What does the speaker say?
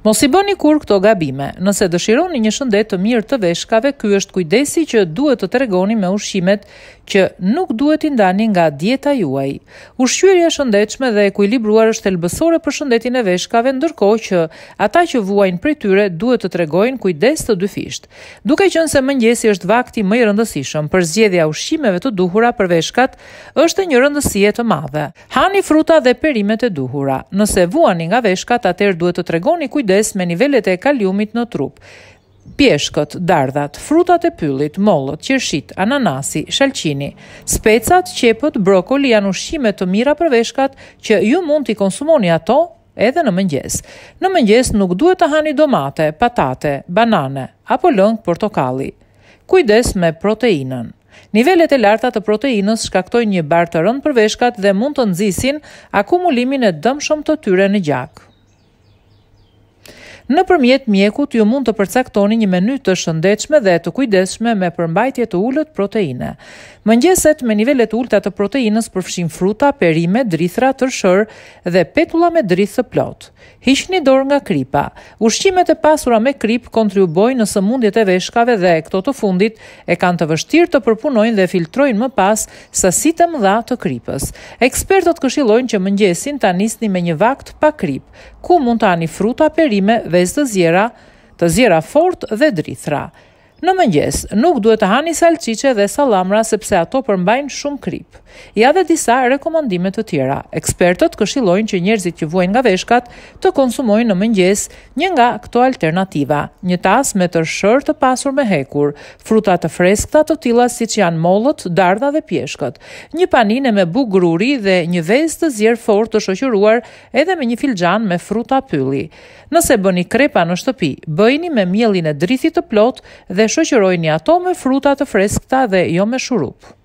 Mos i bëni kur këto gabime. Nëse dëshironi një shëndet të mirë të veshkave, ky është kujdesi që duhet të tregoni me ushqimet që nuk duhet i ndani nga dieta juaj. Ushqyerja e shëndetshme dhe e ekuilibruar është thelbësore për shëndetin e veshkave, ndërkohë që ata që vuajnë prej tyre duhet të tregojnë kujdes të dyfisht. Duke qenë se mëngjesi është vakti më i rëndësishëm për zgjedhja ushqimeve të duhura për veshkat, është një rëndësie të madhe. Hani fruta dhe perimet e duhura. Nëse vuani nga veshkat, atëherë duhet të tregoni kujdes kujdes me nivellet e kaliumit në trup. Pjeshkët, dardhat, frutat e pyllit, mollët, qershit, ananasi, shalqini, specat, qepët, brokoli janë ushqime të mira për veshkat që ju mund t'i konsumoni ato edhe në mëngjes. Në mëngjes nuk duhet të hani domate, patate, banane apo lëng portokalli. Kujdes me proteinën. Nivellet e larta të proteinës shkaktojnë një bartë rënd për veshkat dhe mund të nxisin akumulimin e dëmshëm të tyre në gjakë. Në përmjet mjekut ju mund të përcaktoni një menu të shëndechme dhe të kujdeshme me përmbajtje të ullët proteine. Mëngjeset me nivellet ullëta të proteinës përfshim fruta, perime, drithra, tërshër dhe petula me drithë plot. Hish dorë nga kripa. Ushqimet e pasura me krip kontribuojnë në sëmundjet e veshkave dhe këto të fundit e kanë të vështirë të përpunojnë dhe filtrojnë më pas sasit e mëdha të kripës. Ekspertët këshilojnë që mëngjesin të anisni me një vakt pa krip, ku mund të ani fruta, perime dhe bez të zjera, të zjera fort dhe drithra. Në mëngjes, nuk duhet të hani salqiche dhe salamra sepse ato përmbajnë shumë krip. Ja dhe disa rekomandime të tjera. Ekspertët këshillojnë që njerëzit që vuajnë nga veshkat të konsumojnë në mëngjes një nga këto alternativa, një tas me tërshër të pasur me hekur, fruta të freskta të tilla si që janë mollët, dardha dhe pjeshkët, një panine me bu gruri dhe një vez të zjerë fort të shoqëruar edhe me një filxhan me fruta pylli. Nëse bëni krepa në shtëpi, bëjni me miellin e drithit të plot dhe shoqërojni ato me fruta të freskta dhe jo me shurup.